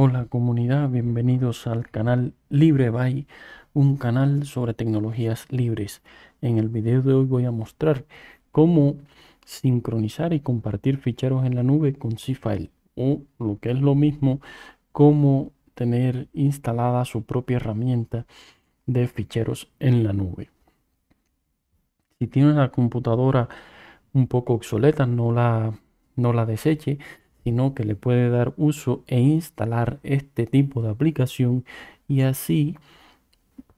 Hola comunidad, bienvenidos al canal Libre un canal sobre tecnologías libres. En el video de hoy voy a mostrar cómo sincronizar y compartir ficheros en la nube con C-File o lo que es lo mismo, cómo tener instalada su propia herramienta de ficheros en la nube. Si tiene una computadora un poco obsoleta, no la, no la deseche sino que le puede dar uso e instalar este tipo de aplicación y así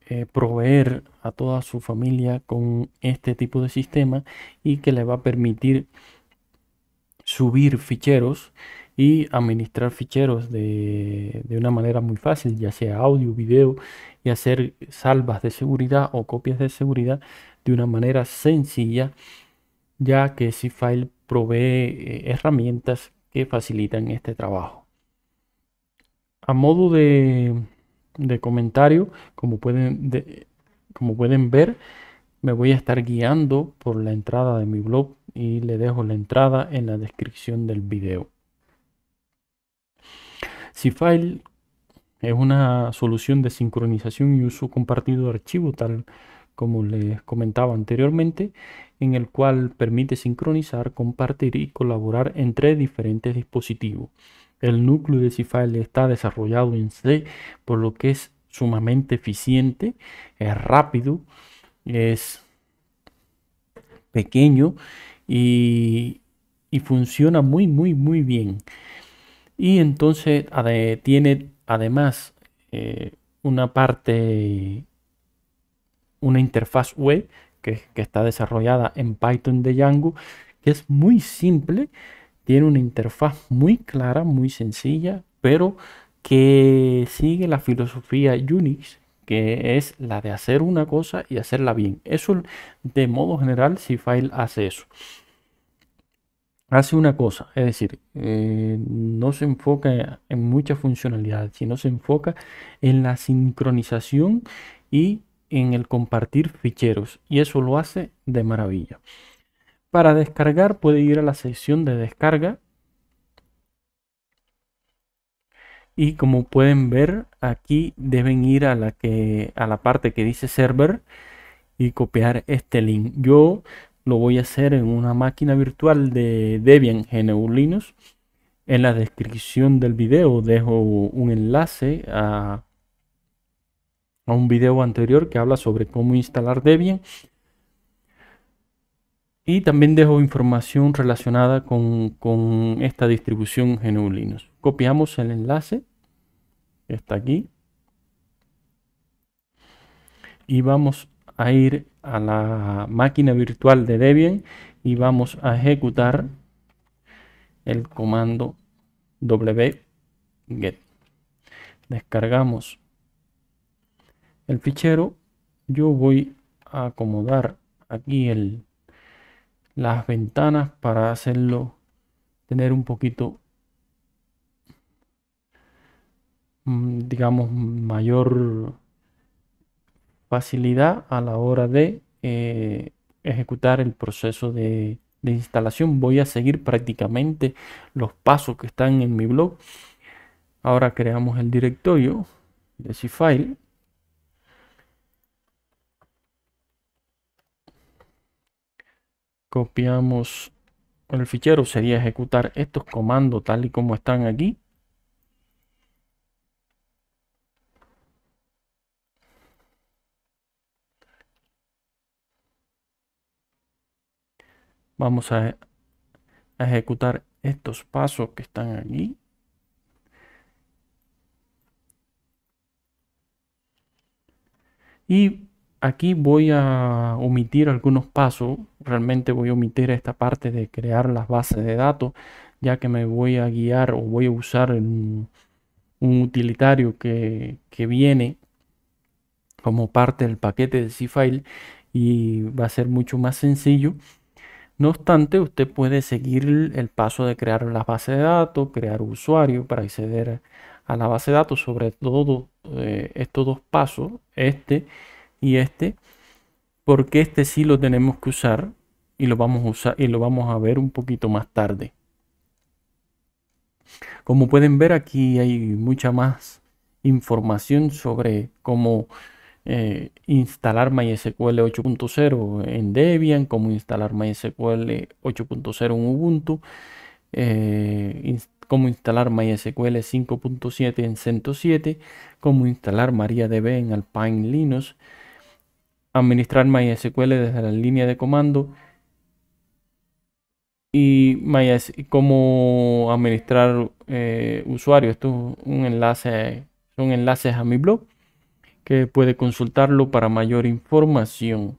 eh, proveer a toda su familia con este tipo de sistema y que le va a permitir subir ficheros y administrar ficheros de, una manera muy fácil, ya sea audio, video, y hacer salvas de seguridad o copias de seguridad de una manera sencilla, ya que si file provee eh, herramientas que facilitan este trabajo. A modo de, comentario, como pueden, como pueden ver, me voy a estar guiando por la entrada de mi blog y le dejo la entrada en la descripción del video. file es una solución de sincronización y uso compartido de archivo tal como les comentaba anteriormente, en el cual permite sincronizar, compartir y colaborar entre diferentes dispositivos. El núcleo de Cifile está desarrollado en C, por lo que es sumamente eficiente, es rápido, es pequeño y, funciona muy, muy, muy bien. Y entonces tiene además eh, una parte una interfaz web que, está desarrollada en Python de Django, que es muy simple, tiene una interfaz muy clara, muy sencilla, pero que sigue la filosofía Unix, que es la de hacer una cosa y hacerla bien. Eso de modo general, si file hace eso. Hace una cosa, es decir, eh, no se enfoca en mucha funcionalidad, sino se enfoca en la sincronización y en el compartir ficheros y eso lo hace de maravilla. Para descargar puede ir a la sección de descarga y como pueden ver aquí deben ir a la, que, a la parte que dice server y copiar este link. Yo lo voy a hacer en una máquina virtual de Debian GNU Linux. En la descripción del video dejo un enlace a un video anterior que habla sobre cómo instalar Debian. Y también dejo información relacionada con, esta distribución GNU Linux. Copiamos el enlace está aquí. Y vamos a ir a la máquina virtual de Debian y vamos a ejecutar el comando wget. Descargamos el fichero, yo voy a acomodar aquí el, las ventanas para hacerlo tener un poquito mm, digamos mayor facilidad a la hora de eh, ejecutar el proceso de, instalación voy a seguir prácticamente los pasos que están en mi blog ahora creamos el directorio de C-File copiamos el fichero, sería ejecutar estos comandos tal y como están aquí. Vamos a, e-, a ejecutar estos pasos que están aquí. Y aquí voy a omitir algunos pasos, realmente voy a omitir esta parte de crear las bases de datos, ya que me voy a guiar o voy a usar un, utilitario que, viene como parte del paquete de C-File y va a ser mucho más sencillo. No obstante, usted puede seguir el paso de crear las bases de datos, crear usuario para acceder a la base de datos, sobre todo eh, estos dos pasos, este y este, porque este sí lo tenemos que usar y lo vamos a usar y lo vamos a ver un poquito más tarde. Como pueden ver aquí hay mucha más información sobre cómo eh, instalar MySQL 8.0 en Debian, cómo instalar MySQL 8.0 en Ubuntu, eh, cómo instalar MySQL 5.7 en 107, cómo instalar MariaDB en Alpine Linux, administrar MySQL desde la línea de comando y como cómo administrar eh, usuario, Esto es un enlace, son enlaces a mi blog que puede consultarlo para mayor información.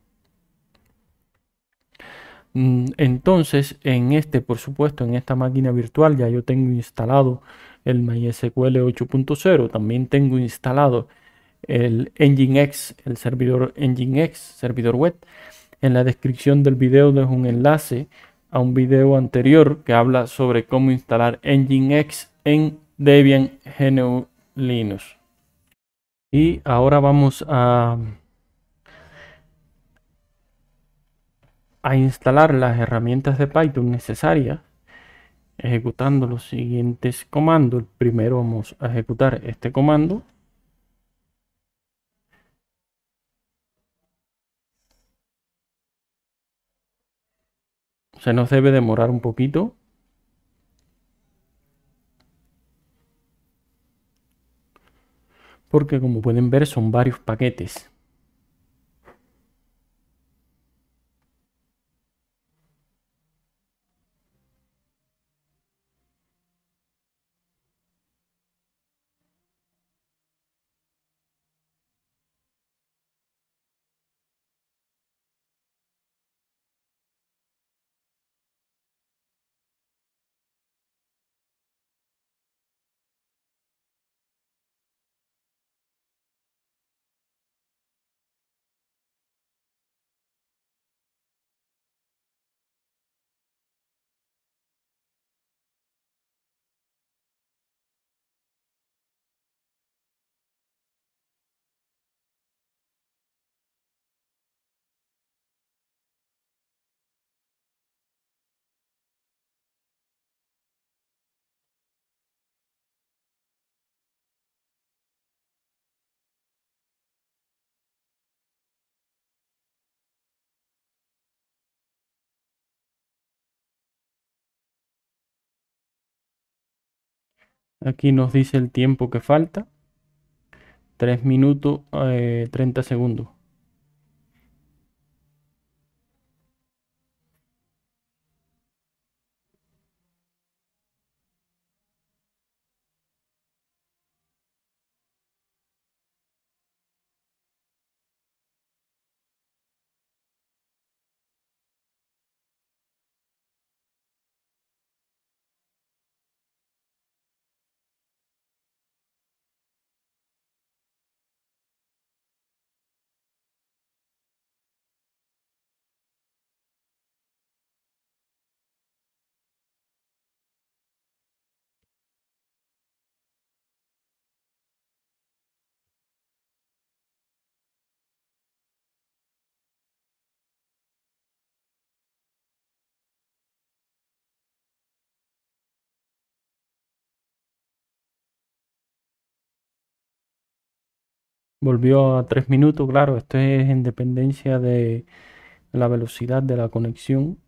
Mm, entonces, en este, por supuesto, en esta máquina virtual ya yo tengo instalado el MySQL 8.0, también tengo instalado el Nginx, el servidor Nginx, servidor web. En la descripción del video dejo un enlace a un video anterior que habla sobre cómo instalar Nginx en Debian GNU Linux. Y ahora vamos a, a instalar las herramientas de Python necesarias ejecutando los siguientes comandos. Primero vamos a ejecutar este comando Se nos debe demorar un poquito. Porque como pueden ver son varios paquetes. Aquí nos dice el tiempo que falta. 3 minutos 30 eh, segundos. volvió a tres minutos, claro, esto es en dependencia de la velocidad de la conexión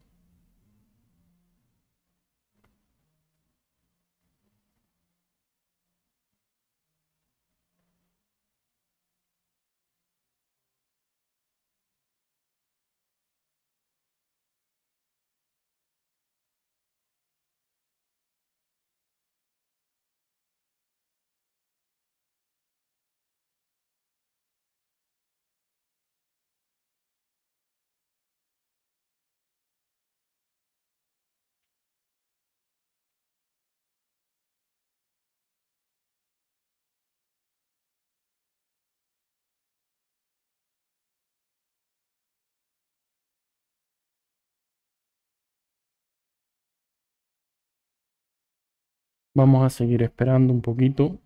Vamos a seguir esperando un poquito.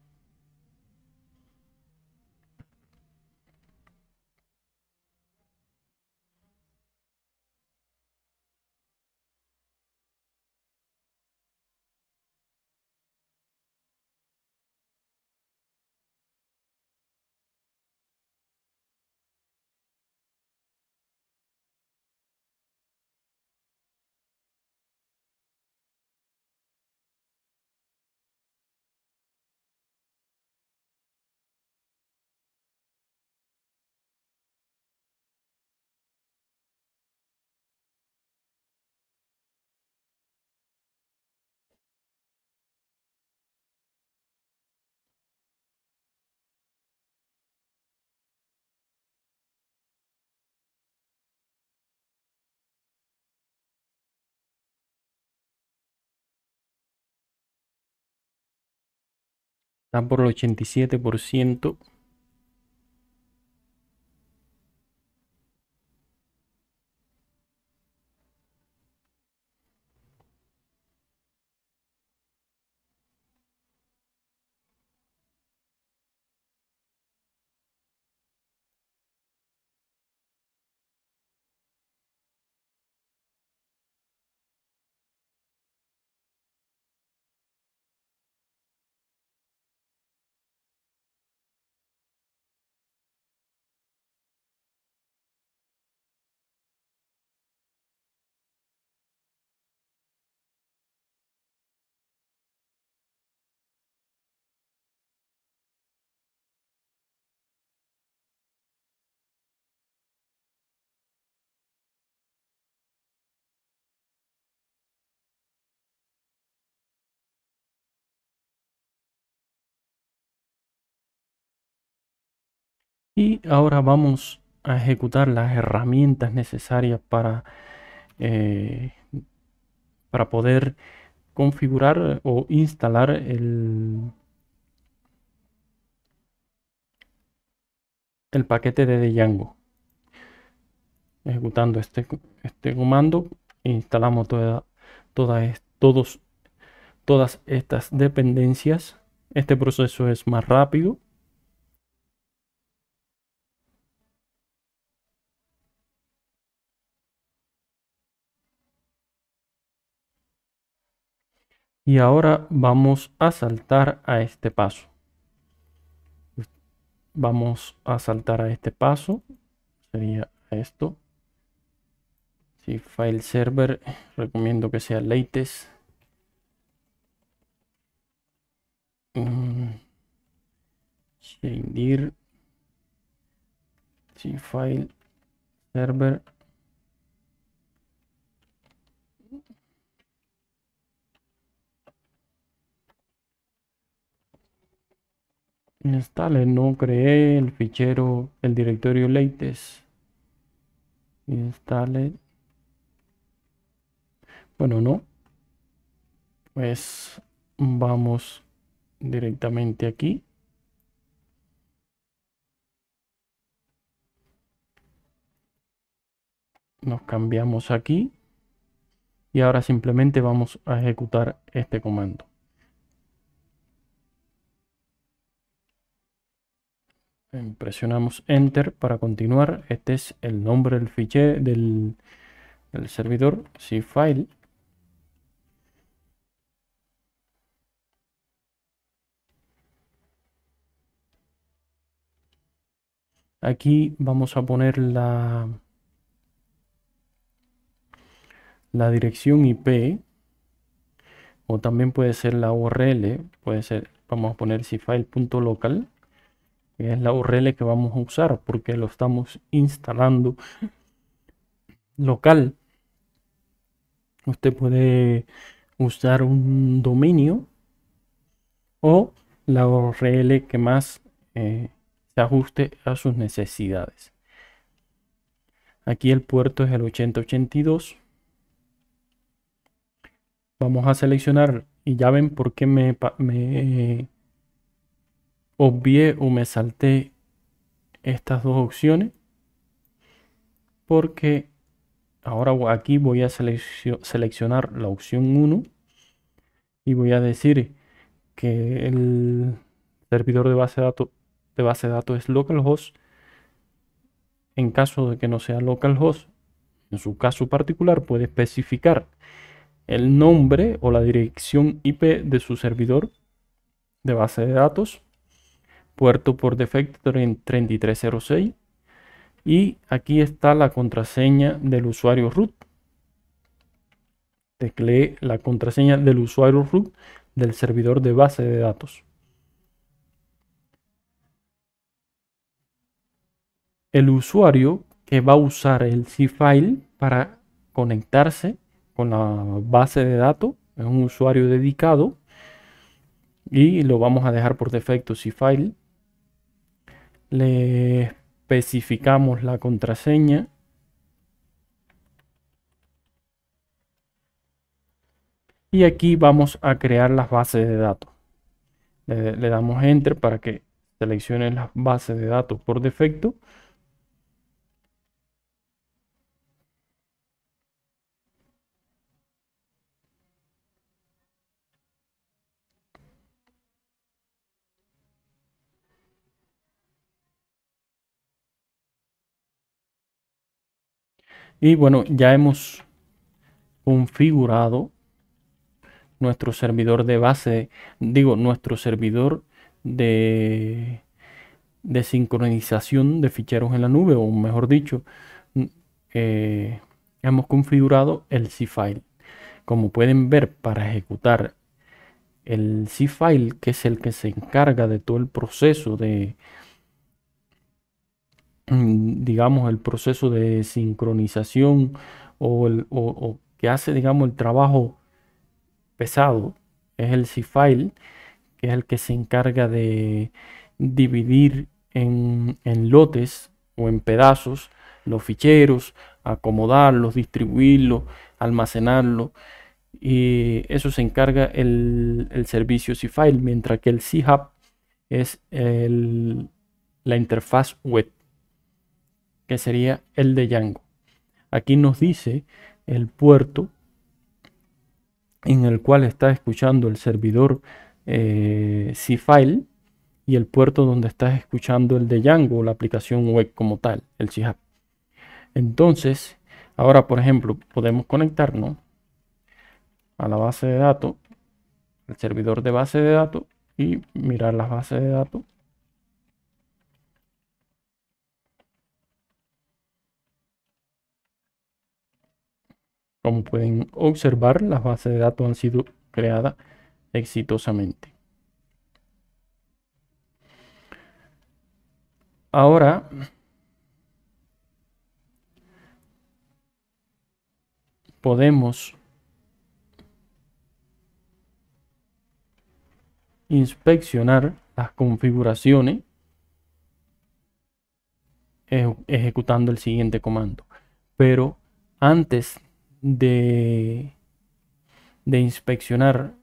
por el 87%. Y ahora vamos a ejecutar las herramientas necesarias para, eh, para poder configurar o instalar el, el paquete de Django. Ejecutando este, este comando instalamos todos, todas estas dependencias. Este proceso es más rápido y ahora vamos a saltar a este paso vamos a saltar a este paso sería esto si file server recomiendo que sea latest Dir. Mm. si file server instale, no creé el fichero, el directorio latest. Instale. Bueno, no. Pues vamos directamente aquí. Nos cambiamos aquí. Y ahora simplemente vamos a ejecutar este comando. presionamos enter para continuar este es el nombre del fichero del, servidor si file aquí vamos a poner la dirección IP o también puede ser la URL puede ser vamos a poner si file.local es la URL que vamos a usar porque lo estamos instalando local. Usted puede usar un dominio o la URL que más eh, se ajuste a sus necesidades. Aquí el puerto es el 8082. Vamos a seleccionar y ya ven por qué me obvié o me salté estas dos opciones porque ahora aquí voy a seleccionar la opción 1 y voy a decir que el servidor de base de datos de base de datos es localhost en caso de que no sea localhost en su caso particular puede especificar el nombre o la dirección IP de su servidor de base de datos puerto por defecto 3306 y aquí está la contraseña del usuario root tecleé la contraseña del usuario root del servidor de base de datos el usuario que va a usar el C-File para conectarse con la base de datos es un usuario dedicado y lo vamos a dejar por defecto C-File le especificamos la contraseña y aquí vamos a crear las bases de datos le, damos enter para que seleccione las bases de datos por defecto Y bueno, ya hemos configurado nuestro servidor de base, digo, nuestro servidor de, de sincronización de ficheros en la nube, o mejor dicho, mm, eh, hemos configurado el C-File. Como pueden ver, para ejecutar el C-File, que es el que se encarga de todo el proceso de, Mm, digamos, el proceso de sincronización o, que hace, digamos, el trabajo pesado. Es el C-File, que es el que se encarga de dividir en, lotes o en pedazos los ficheros, acomodarlos, distribuirlos, almacenarlos. Y eso se encarga el, servicio C-File, mientras que el C-Hub es la interfaz web que sería el de Django. Aquí nos dice el puerto en el cual está escuchando el servidor C-File eh, y el puerto donde estás escuchando el de Django, la aplicación web como tal, el C-Hub. Entonces, ahora por ejemplo, podemos conectarnos a la base de datos, el servidor de base de datos y mirar las bases de datos Como pueden observar, las bases de datos han sido creadas exitosamente. Ahora, podemos inspeccionar las configuraciones ejecutando el siguiente comando. Pero antes de, inspeccionar,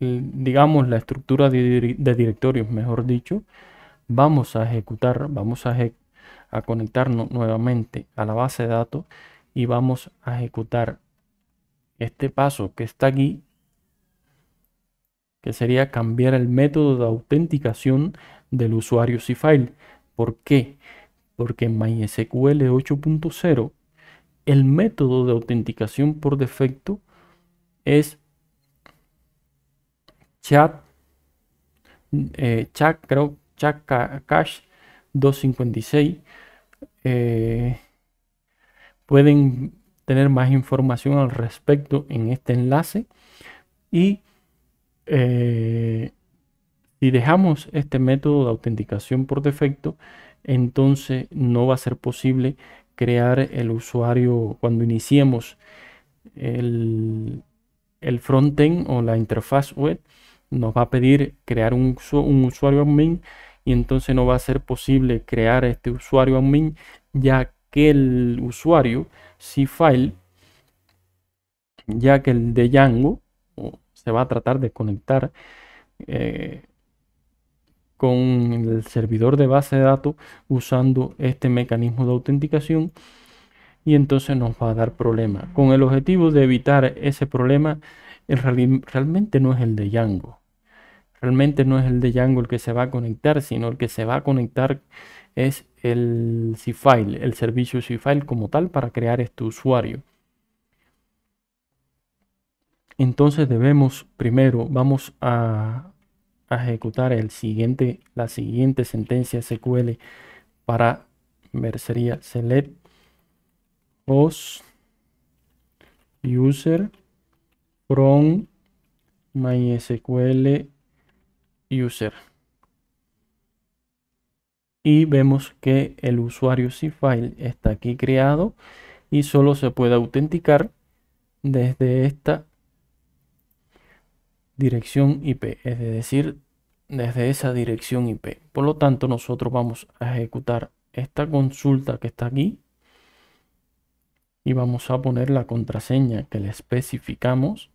eh, digamos, la estructura de, directorios, mejor dicho, vamos a ejecutar, vamos a, a conectarnos nuevamente a la base de datos y vamos a ejecutar este paso que está aquí, que sería cambiar el método de autenticación del usuario si file ¿Por qué? Porque en MySQL 8.0 el método de autenticación por defecto es chat, eh, creo, chat cache 256. Eh, pueden tener más información al respecto en este enlace. Y eh, si dejamos este método de autenticación por defecto, entonces no va a ser posible crear el usuario cuando iniciemos el, frontend o la interfaz web nos va a pedir crear un, un usuario admin y entonces no va a ser posible crear este usuario admin ya que el usuario si file ya que el de Django se va a tratar de conectar eh, con el servidor de base de datos usando este mecanismo de autenticación y entonces nos va a dar problema. Con el objetivo de evitar ese problema, realmente no es el de Django. Realmente no es el de Django el que se va a conectar, sino el que se va a conectar es el C-File, el servicio C-File como tal para crear este usuario. Entonces debemos primero, vamos a ejecutar el siguiente, la siguiente sentencia SQL para ver select os user from mysql user y vemos que el usuario file está aquí creado y solo se puede autenticar desde esta dirección IP, es decir, desde esa dirección IP. Por lo tanto, nosotros vamos a ejecutar esta consulta que está aquí y vamos a poner la contraseña que le especificamos.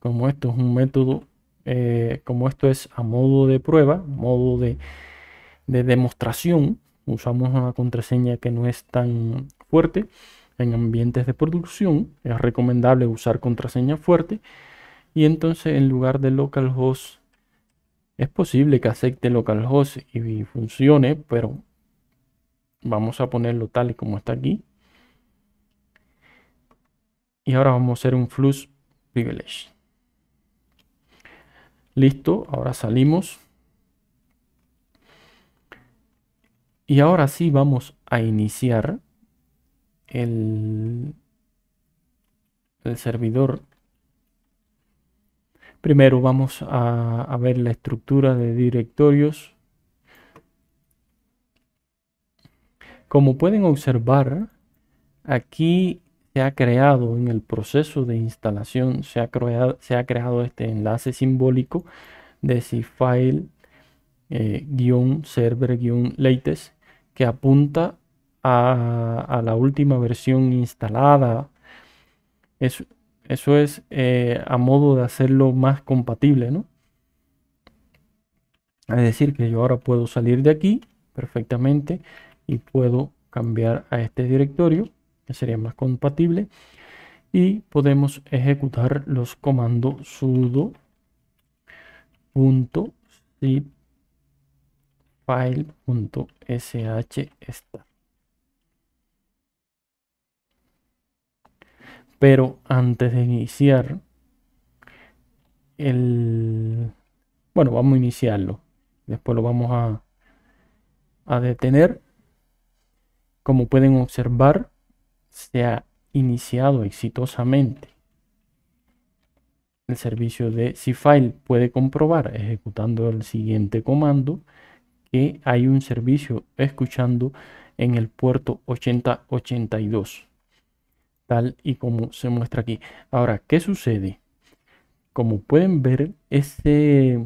Como esto es un método, eh, como esto es a modo de prueba, modo de, de demostración, usamos una contraseña que no es tan fuerte. En ambientes de producción es recomendable usar contraseña fuerte y entonces en lugar de localhost, es posible que acepte localhost y funcione, pero vamos a ponerlo tal y como está aquí. Y ahora vamos a hacer un flux privilege. Listo, ahora salimos. Y ahora sí vamos a iniciar el, el servidor Primero vamos a, ver la estructura de directorios. Como pueden observar, aquí se ha creado en el proceso de instalación, se ha creado, se ha creado este enlace simbólico de si file eh, server latest que apunta a, la última versión instalada. Eso es eh, a modo de hacerlo más compatible, ¿no? Es decir, que yo ahora puedo salir de aquí perfectamente y puedo cambiar a este directorio, que sería más compatible. Y podemos ejecutar los comandos sudo esta Pero antes de iniciar el... Bueno, vamos a iniciarlo. Después lo vamos a, a detener. Como pueden observar, se ha iniciado exitosamente. El servicio de cfile puede comprobar ejecutando el siguiente comando que hay un servicio escuchando en el puerto 8082 tal y como se muestra aquí. Ahora, ¿qué sucede? Como pueden ver, ese,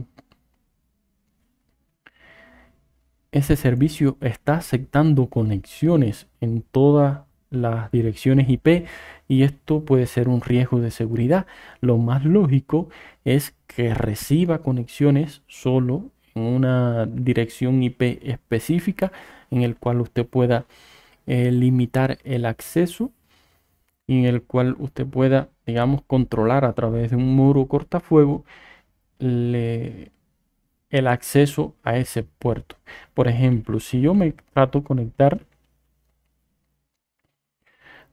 este servicio está aceptando conexiones en todas las direcciones IP y esto puede ser un riesgo de seguridad. Lo más lógico es que reciba conexiones solo en una dirección IP específica en el cual usted pueda eh, limitar el acceso en el cual usted pueda, digamos, controlar a través de un muro cortafuego el acceso a ese puerto. Por ejemplo, si yo me trato conectar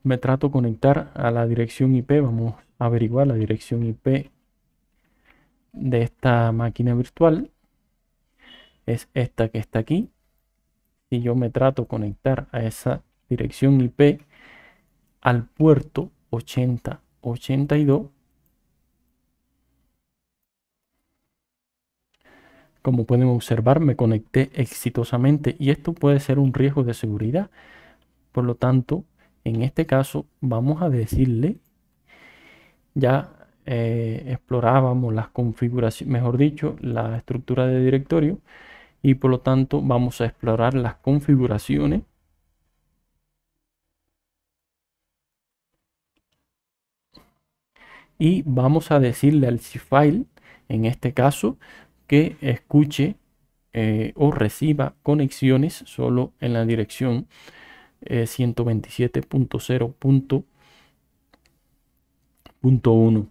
me trato conectar a la dirección IP, vamos a averiguar la dirección IP de esta máquina virtual. Es esta que está aquí. Si yo me trato conectar a esa dirección IP, al puerto 8082. Como pueden observar, me conecté exitosamente y esto puede ser un riesgo de seguridad. Por lo tanto, en este caso vamos a decirle, ya eh, explorábamos las configuraciones, mejor dicho, la estructura de directorio y por lo tanto vamos a explorar las configuraciones y vamos a decirle al File en este caso que escuche eh, o reciba conexiones solo en la dirección 127.0.1 eh,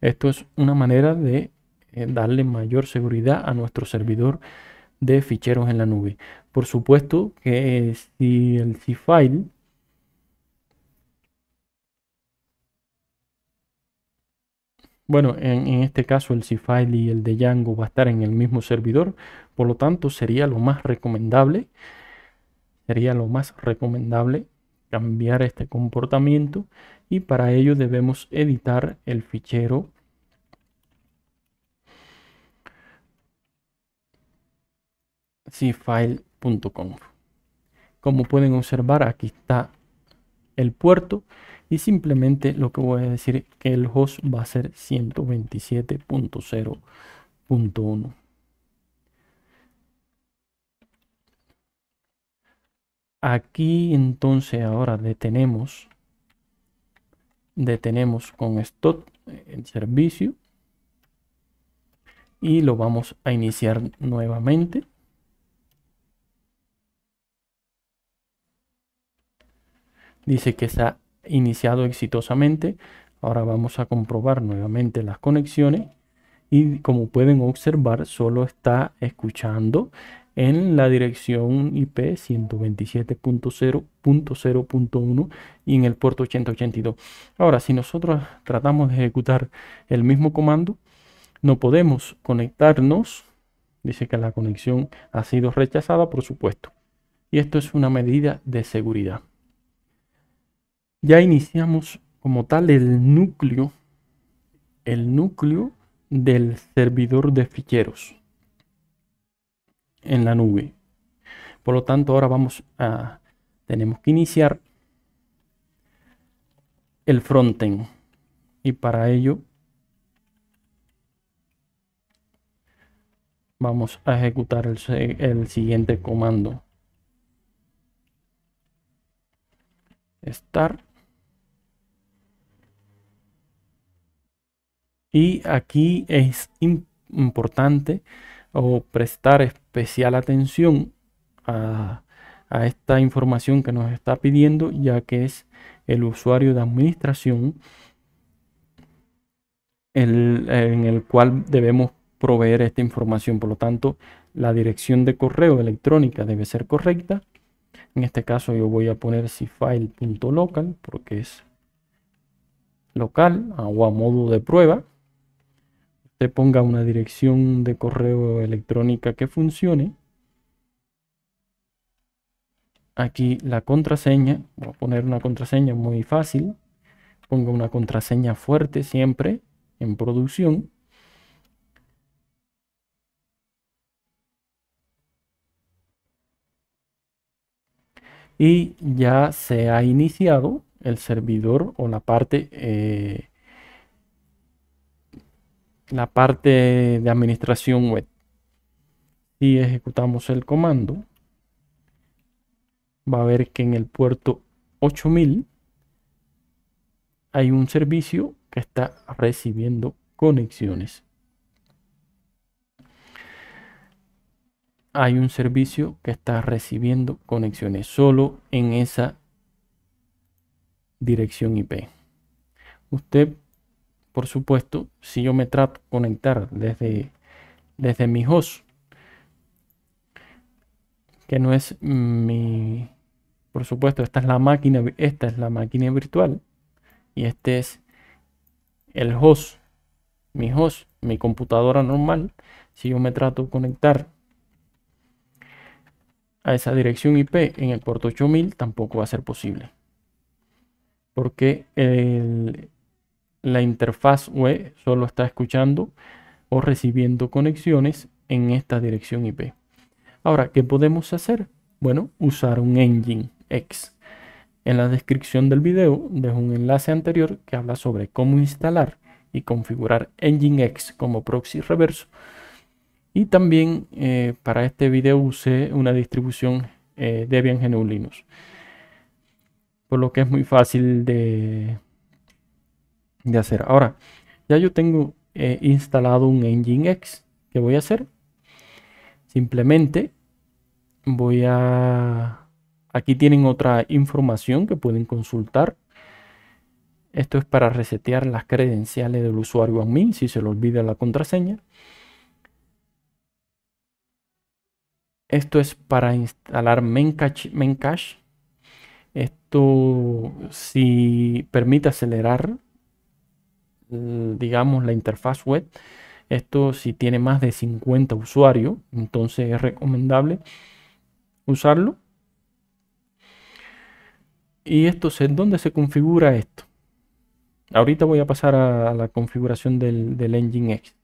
esto es una manera de eh, darle mayor seguridad a nuestro servidor de ficheros en la nube por supuesto que si el File Bueno, en, este caso el C-File y el de Django va a estar en el mismo servidor, por lo tanto sería lo más recomendable, sería lo más recomendable cambiar este comportamiento y para ello debemos editar el fichero cfile.conf. Como pueden observar, aquí está el puerto y simplemente lo que voy a decir que el host va a ser 127.0.1 aquí entonces ahora detenemos detenemos con stop eh, el servicio y lo vamos a iniciar nuevamente dice que está iniciado exitosamente. Ahora vamos a comprobar nuevamente las conexiones y como pueden observar solo está escuchando en la dirección IP 127.0.0.1 y en el puerto 8082. Ahora, si nosotros tratamos de ejecutar el mismo comando, no podemos conectarnos. Dice que la conexión ha sido rechazada, por supuesto. Y esto es una medida de seguridad ya iniciamos como tal el núcleo, el núcleo del servidor de ficheros en la nube. Por lo tanto, ahora vamos a, tenemos que iniciar el frontend y para ello vamos a ejecutar el, el siguiente comando. Start Y aquí es importante o prestar especial atención a, esta información que nos está pidiendo, ya que es el usuario de administración en el cual debemos proveer esta información. Por lo tanto, la dirección de correo electrónica debe ser correcta. En este caso yo voy a poner cfile.local porque es local o a modo de prueba ponga una dirección de correo electrónica que funcione. Aquí la contraseña, voy a poner una contraseña muy fácil. Ponga una contraseña fuerte siempre en producción. Y ya se ha iniciado el servidor o la parte eh, la parte de administración web. Si ejecutamos el comando, va a ver que en el puerto 8000 hay un servicio que está recibiendo conexiones. Hay un servicio que está recibiendo conexiones solo en esa dirección IP. Usted por supuesto, si yo me trato de conectar desde, desde mi host, que no es mi, por supuesto, esta es la máquina, esta es la máquina virtual y este es el host, mi host, mi computadora normal. Si yo me trato de conectar a esa dirección IP en el puerto 8000, tampoco va a ser posible. Porque el, la interfaz web solo está escuchando o recibiendo conexiones en esta dirección IP. Ahora, ¿qué podemos hacer? Bueno, usar un engine X. En la descripción del video dejo un enlace anterior que habla sobre cómo instalar y configurar X como proxy reverso. Y también eh, para este video usé una distribución eh, Debian GNU Linux. Por lo que es muy fácil de de hacer. Ahora, ya yo tengo eh, instalado un engine x que voy a hacer? Simplemente voy a... Aquí tienen otra información que pueden consultar. Esto es para resetear las credenciales del usuario admin si se le olvida la contraseña. Esto es para instalar Memcache. Memcache. Esto si permite acelerar Mm, digamos, la interfaz web. Esto si tiene más de 50 usuarios, entonces es recomendable usarlo. Y esto es donde se configura esto. Ahorita voy a pasar a la configuración del, engine. X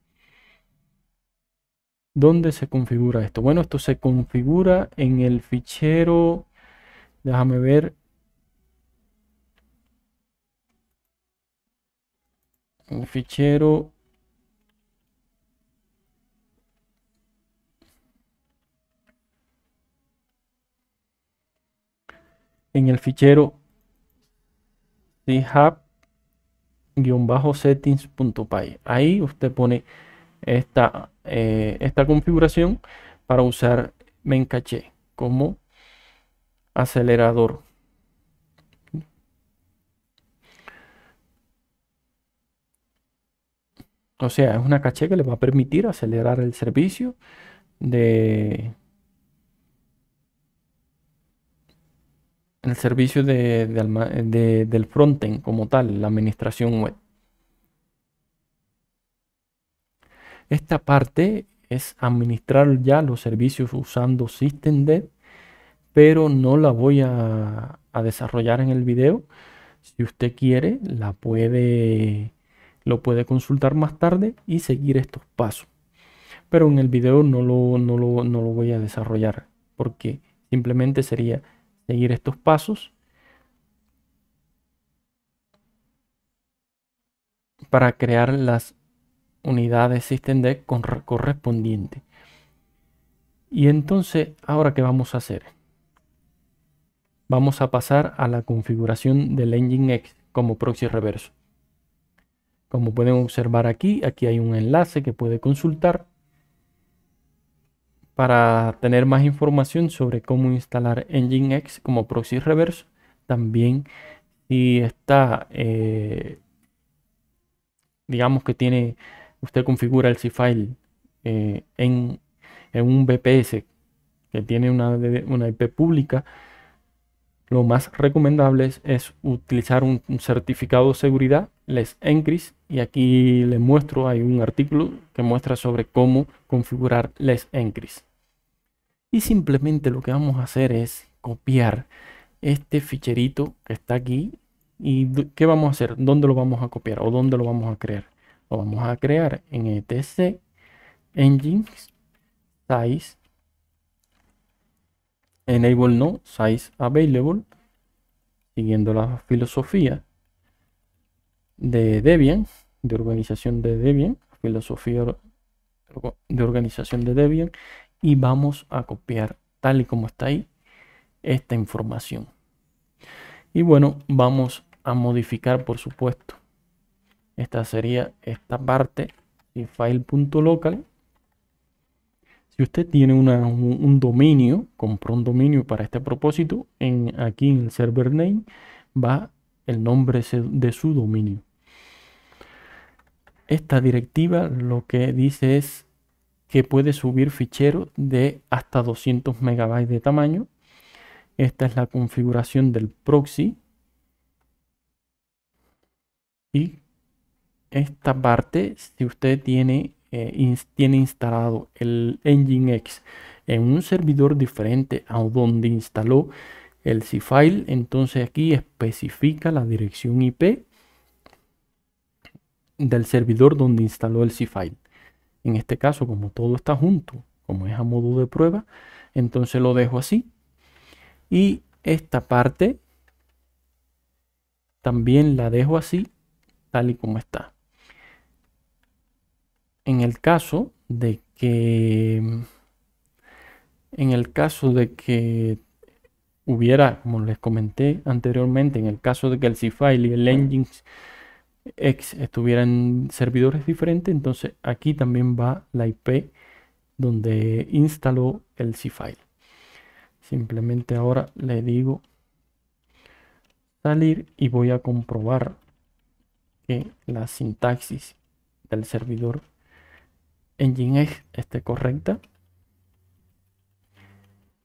¿Dónde se configura esto? Bueno, esto se configura en el fichero, déjame ver, el fichero en el fichero punto settingspy Ahí usted pone esta, eh, esta configuración para usar mencache como acelerador. O sea, es una caché que le va a permitir acelerar el servicio de... El servicio de, del frontend como tal, la administración web. Esta parte es administrar ya los servicios usando SystemD, pero no la voy a, a desarrollar en el video. Si usted quiere, la puede lo puede consultar más tarde y seguir estos pasos. Pero en el video no lo, no lo, voy a desarrollar porque simplemente sería seguir estos pasos para crear las unidades System Deck correspondientes. Y entonces, ¿ahora qué vamos a hacer? Vamos a pasar a la configuración del Engine X como proxy reverso. Como pueden observar aquí, aquí hay un enlace que puede consultar para tener más información sobre cómo instalar Nginx como proxy reverso. También si está, eh, digamos que tiene, usted configura el C-File eh, en, un BPS que tiene una, IP pública, lo más recomendable es, utilizar un certificado de seguridad les EnCris y aquí les muestro, hay un artículo que muestra sobre cómo configurar les EnCris. Y simplemente lo que vamos a hacer es copiar este ficherito que está aquí. ¿Y qué vamos a hacer? ¿Dónde lo vamos a copiar o dónde lo vamos a crear? Lo vamos a crear en etc engines size enable no size available siguiendo la filosofía de Debian, de organización de Debian, filosofía de organización de Debian, y vamos a copiar tal y como está ahí esta información. Y bueno, vamos a modificar, por supuesto. Esta sería esta parte file.local. Si usted tiene una, un, dominio, compró un dominio para este propósito, en, aquí en el server name va el nombre de su dominio esta directiva lo que dice es que puede subir ficheros de hasta 200 megabytes de tamaño. Esta es la configuración del proxy. Y esta parte, si usted tiene, eh, tiene instalado el Nginx en un servidor diferente a donde instaló el C-File, entonces aquí especifica la dirección IP del servidor donde instaló el C-File. En este caso, como todo está junto, como es a modo de prueba, entonces lo dejo así. Y esta parte también la dejo así, tal y como está. En el caso de que en el caso de que hubiera, como les comenté anteriormente, en el caso de que el C-File y el Engines ex estuviera en servidores diferentes, entonces aquí también va la IP donde instaló el C-File. Simplemente ahora le digo salir y voy a comprobar que la sintaxis del servidor Nginx esté correcta.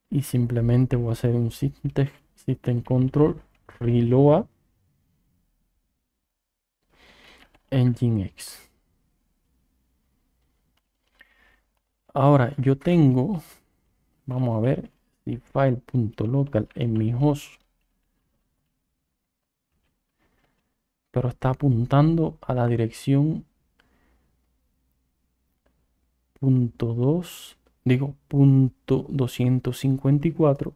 Y simplemente voy a hacer un system control reload Engine X. Ahora yo tengo, vamos a ver si file.local en mi host, pero está apuntando a la dirección punto 2, digo punto 254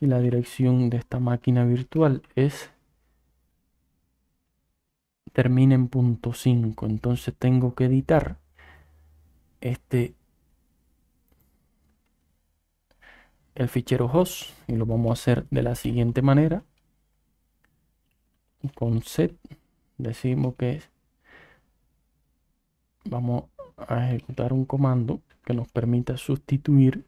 y la dirección de esta máquina virtual es termina en punto 5. Entonces tengo que editar este el fichero host y lo vamos a hacer de la siguiente manera. Con set decimos que es, vamos a ejecutar un comando que nos permita sustituir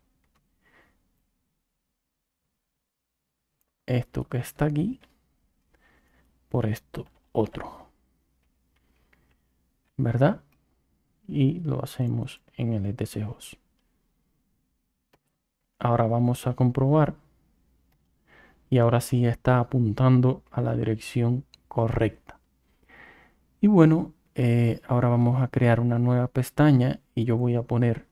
esto que está aquí por esto otro. ¿verdad? Y lo hacemos en el etc Ahora vamos a comprobar. Y ahora sí está apuntando a la dirección correcta. Y bueno, eh, ahora vamos a crear una nueva pestaña y yo voy a poner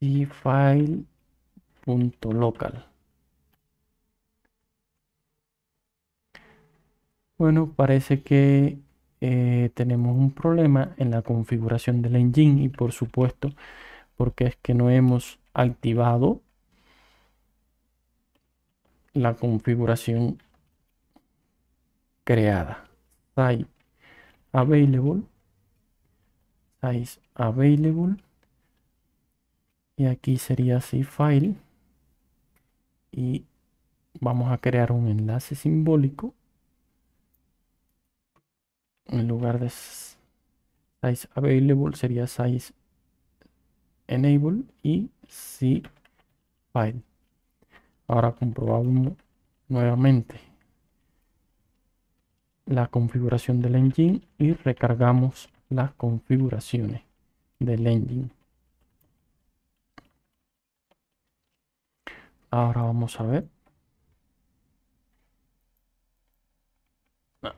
cfile.local. Bueno, parece que eh, tenemos un problema en la configuración del engine y por supuesto porque es que no hemos activado la configuración creada size available size available y aquí sería si file y vamos a crear un enlace simbólico en lugar de size available sería size enable y si file ahora comprobamos nuevamente la configuración del engine y recargamos las configuraciones del engine ahora vamos a ver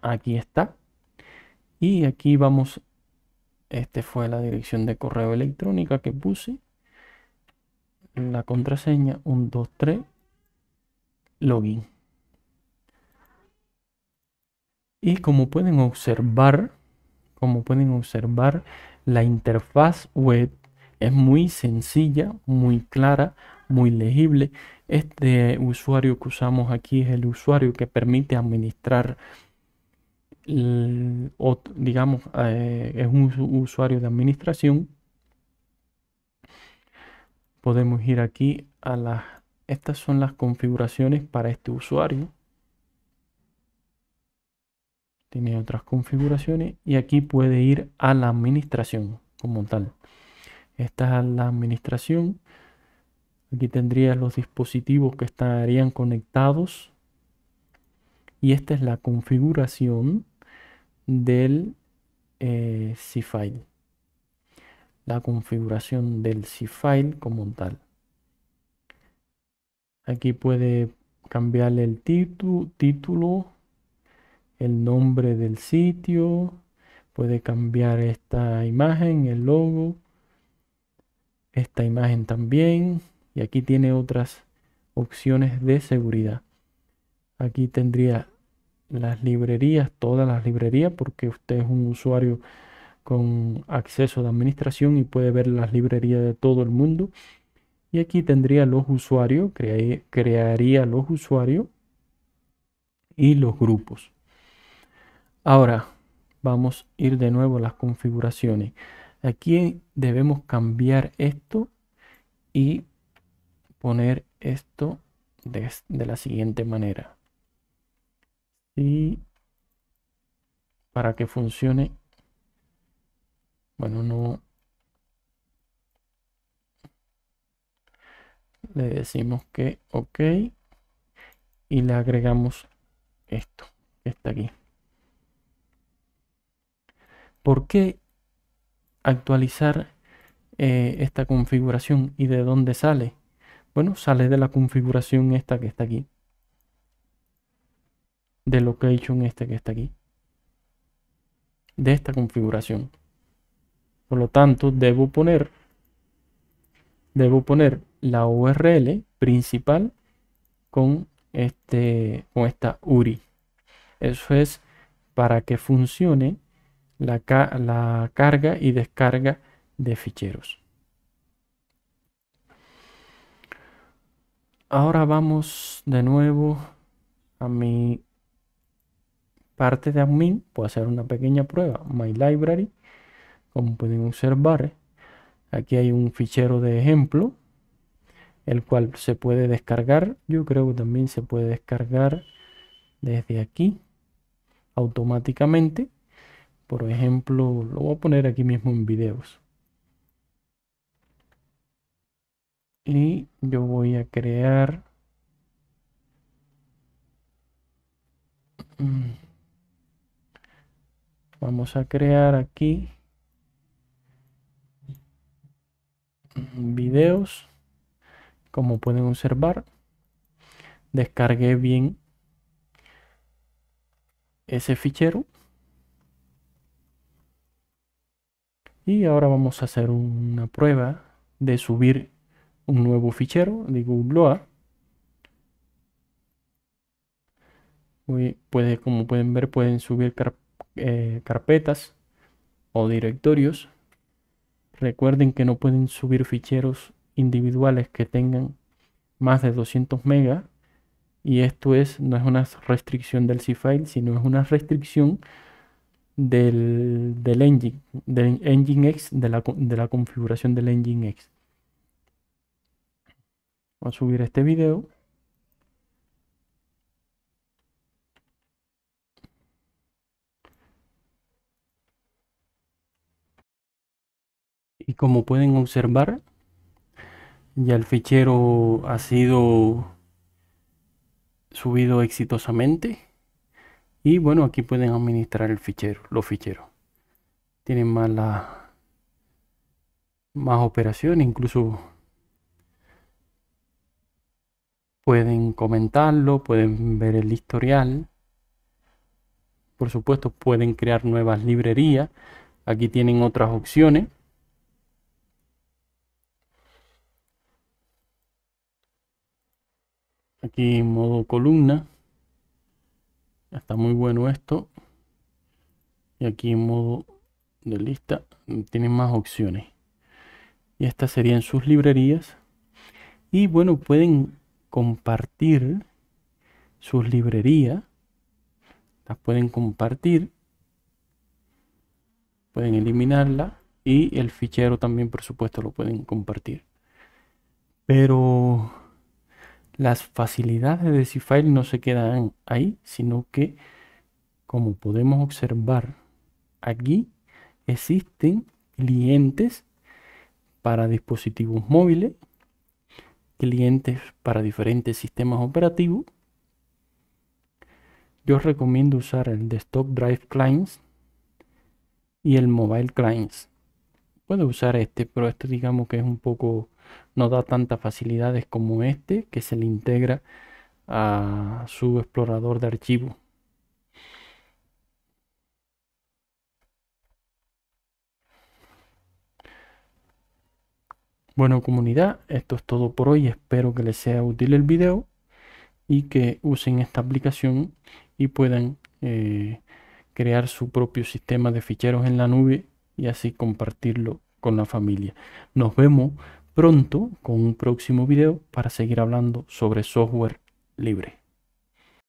aquí está y aquí vamos este fue la dirección de correo electrónica que puse la contraseña 123 login y como pueden observar como pueden observar la interfaz web es muy sencilla muy clara muy legible este usuario que usamos aquí es el usuario que permite administrar Mm, digamos, eh, es un usuario de administración, podemos ir aquí a las... Estas son las configuraciones para este usuario. Tiene otras configuraciones y aquí puede ir a la administración como tal. Esta es la administración. Aquí tendría los dispositivos que estarían conectados. Y esta es la configuración del eh, C-File. La configuración del C-File como tal. Aquí puede cambiarle el título, el nombre del sitio. Puede cambiar esta imagen, el logo. Esta imagen también. Y aquí tiene otras opciones de seguridad. Aquí tendría las librerías, todas las librerías, porque usted es un usuario con acceso de administración y puede ver las librerías de todo el mundo. Y aquí tendría los usuarios, crearía los usuarios y los grupos. Ahora, vamos a ir de nuevo a las configuraciones. Aquí debemos cambiar esto y poner esto de la siguiente manera. Y para que funcione, bueno, no le decimos que ok y le agregamos esto que está aquí. ¿Por qué actualizar eh, esta configuración y de dónde sale? Bueno, sale de la configuración esta que está aquí de location este que está aquí. De esta configuración. Por lo tanto, debo poner, debo poner la URL principal con, este, con esta URI. Eso es para que funcione la, la carga y descarga de ficheros. Ahora vamos de nuevo a mi parte de admin puedo hacer una pequeña prueba. My library, como pueden observar, aquí hay un fichero de ejemplo, el cual se puede descargar. Yo creo que también se puede descargar desde aquí automáticamente. Por ejemplo, lo voy a poner aquí mismo en videos. Y yo voy a crear... Mm, Vamos a crear aquí videos. Como pueden observar, descargué bien ese fichero. Y ahora vamos a hacer una prueba de subir un nuevo fichero de Google puede, como pueden ver, pueden subir eh, carpetas o directorios. Recuerden que no pueden subir ficheros individuales que tengan más de 200 megas. Y esto es, no es una restricción del C-File, sino es una restricción del, engine, del Nginx, de la, de la configuración del X. Voy a subir este video. y como pueden observar ya el fichero ha sido subido exitosamente y bueno aquí pueden administrar el fichero los ficheros tienen más más operaciones incluso pueden comentarlo pueden ver el historial por supuesto pueden crear nuevas librerías aquí tienen otras opciones aquí en modo columna está muy bueno esto y aquí en modo de lista tienen más opciones y estas serían sus librerías y bueno pueden compartir sus librerías las pueden compartir pueden eliminarla y el fichero también por supuesto lo pueden compartir pero las facilidades de C-File no se quedan ahí, sino que, como podemos observar aquí, existen clientes para dispositivos móviles, clientes para diferentes sistemas operativos. Yo recomiendo usar el Desktop Drive Clients y el Mobile Clients. Puedo usar este, pero este digamos que es un poco no da tantas facilidades como este que se le integra a su explorador de archivos. Bueno comunidad, esto es todo por hoy, espero que les sea útil el video y que usen esta aplicación y puedan eh, crear su propio sistema de ficheros en la nube y así compartirlo con la familia. Nos vemos pronto con un próximo video para seguir hablando sobre software libre.